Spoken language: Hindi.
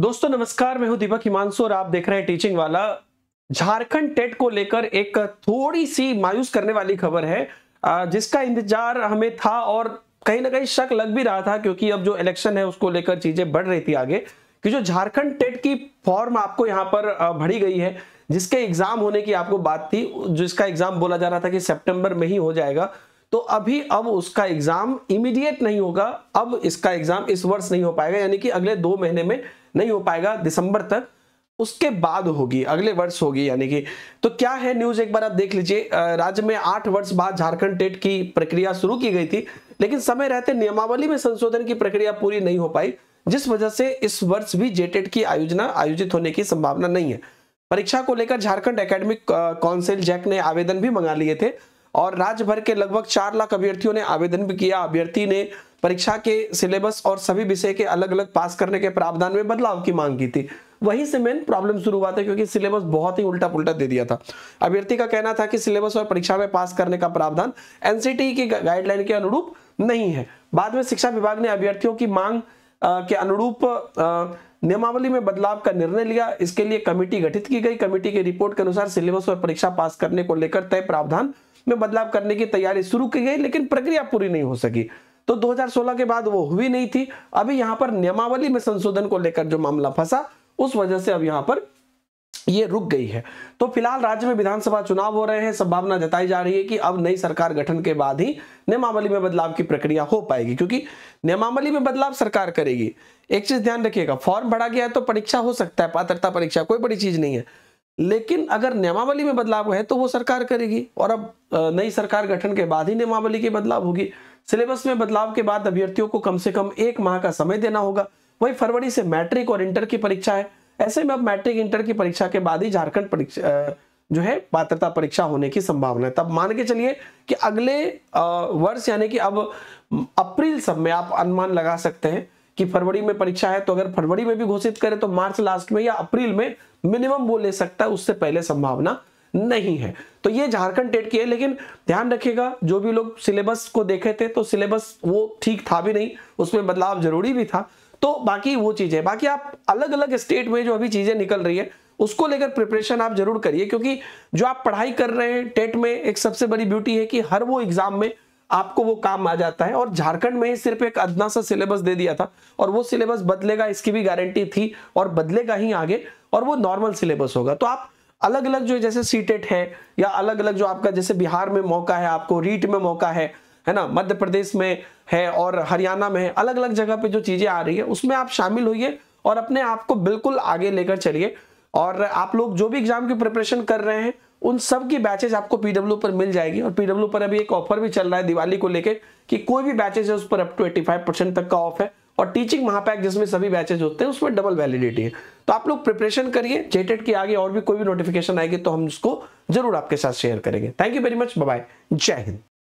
दोस्तों नमस्कार मैं हूं दीपक हिमांशु और आप देख रहे हैं टीचिंग वाला झारखंड टेट को लेकर एक थोड़ी सी मायूस करने वाली खबर है जिसका इंतजार हमें था और कहीं ना कहीं शक लग भी रहा था क्योंकि अब जो इलेक्शन है उसको लेकर चीजें बढ़ रही थी आगे कि जो झारखंड टेट की फॉर्म आपको यहाँ पर भरी गई है जिसके एग्जाम होने की आपको बात थी जिसका एग्जाम बोला जा रहा था कि सेप्टेम्बर में ही हो जाएगा तो अभी अब उसका एग्जाम इमीडिएट नहीं होगा अब इसका एग्जाम इस वर्ष नहीं हो पाएगा यानी कि अगले दो महीने में नहीं हो पाएगा दिसंबर तक उसके बाद होगी अगले वर्ष होगी यानी कि तो क्या है न्यूज एक बार आप देख लीजिए राज्य में आठ वर्ष बाद झारखंड टेट की प्रक्रिया शुरू की गई थी लेकिन समय रहते नियमावली में संशोधन की प्रक्रिया पूरी नहीं हो पाई जिस वजह से इस वर्ष भी जेटेट e की आयोजना आयोजित होने की संभावना नहीं है परीक्षा को लेकर झारखंड एकेडमिक काउंसिल जैक ने आवेदन भी मंगा लिए थे और राज्य भर के लगभग चार लाख अभ्यर्थियों ने आवेदन भी किया अभ्यर्थी ने परीक्षा के सिलेबस और सभी विषय के अलग अलग पास करने के प्रावधान में बदलाव की मांग की थी वहीं से मेन प्रॉब्लम शुरू हुआ था क्योंकि सिलेबस बहुत ही उल्टा पुल्टा दे दिया था अभ्यर्थी का कहना था कि सिलेबस और परीक्षा में पास करने का प्रावधान एनसीटी की गाइडलाइन के अनुरूप नहीं है बाद में शिक्षा विभाग ने अभ्यर्थियों की मांग के अनुरूप नियमावली में बदलाव का निर्णय लिया इसके लिए कमेटी गठित की गई कमेटी की रिपोर्ट के अनुसार सिलेबस और परीक्षा पास करने को लेकर तय प्रावधान में बदलाव करने की तैयारी शुरू की गई लेकिन प्रक्रिया पूरी नहीं हो सकी तो 2016 के बाद वो हुई नहीं थी अभी यहां पर नियमावली में संशोधन को लेकर जो मामला फंसा उस वजह से अब यहां पर ये रुक गई है तो फिलहाल राज्य में विधानसभा चुनाव हो रहे हैं संभावना जताई जा रही है कि अब नई सरकार गठन के बाद ही नियमावली में बदलाव की प्रक्रिया हो पाएगी क्योंकि नियमावली में बदलाव सरकार करेगी एक चीज ध्यान रखिएगा फॉर्म भरा गया है तो परीक्षा हो सकता है पात्रता परीक्षा कोई बड़ी चीज नहीं है लेकिन अगर नियमावली में बदलाव है तो वो सरकार करेगी और अब नई सरकार गठन के बाद ही नियमावली की बदलाव होगी सिलेबस में बदलाव के बाद अभ्यर्थियों को कम से कम एक माह का समय देना होगा वही फरवरी से मैट्रिक और इंटर की परीक्षा है ऐसे में अब मैट्रिक इंटर की परीक्षा के बाद ही झारखंड परीक्षा जो है पात्रता परीक्षा होने की संभावना है तब मान के चलिए कि अगले वर्ष यानी कि अब अप्रैल सब में आप अनुमान लगा सकते हैं कि फरवरी में परीक्षा है तो अगर फरवरी में भी घोषित करें तो मार्च लास्ट में या अप्रैल में मिनिमम वो ले सकता है उससे पहले संभावना नहीं है तो ये झारखंड टेट की है लेकिन ध्यान रखिएगा जो भी लोग सिलेबस को देखे थे तो सिलेबस वो ठीक था भी नहीं उसमें बदलाव जरूरी भी था तो बाकी वो चीज़ें बाकी आप अलग अलग स्टेट में जो अभी चीज़ें निकल रही है उसको लेकर प्रिपरेशन आप जरूर करिए क्योंकि जो आप पढ़ाई कर रहे हैं टेट में एक सबसे बड़ी ब्यूटी है कि हर वो एग्जाम में आपको वो काम आ जाता है और झारखंड में ही सिर्फ एक अदना सा सिलेबस दे दिया था और वो सिलेबस बदलेगा इसकी भी गारंटी थी और बदलेगा ही आगे और वो नॉर्मल सिलेबस होगा तो आप अलग अलग जो जैसे सीटेट है या अलग अलग जो आपका जैसे बिहार में मौका है आपको रीट में मौका है है ना मध्य प्रदेश में है और हरियाणा में है अलग अलग जगह पे जो चीजें आ रही है उसमें आप शामिल होइए और अपने आप को बिल्कुल आगे लेकर चलिए और आप लोग जो भी एग्जाम की प्रिपरेशन कर रहे हैं उन सब की बैचेज आपको पीडब्ल्यू पर मिल जाएगी और पीडब्ल्यू पर अभी एक ऑफर भी चल रहा है दिवाली को लेकर कि कोई भी बैचेज है उस पर up to eighty five percent तक का ऑफ है और टीचिंग महापैक जिसमें सभी बैचेज होते हैं उसमें डबल वैलिडिटी है तो आप लोग प्रिपरेशन करिए जेटेड की आगे और भी कोई भी नोटिफिकेशन आएगी तो हम उसको जरूर आपके साथ शेयर करेंगे thank you very much bye Jai Hind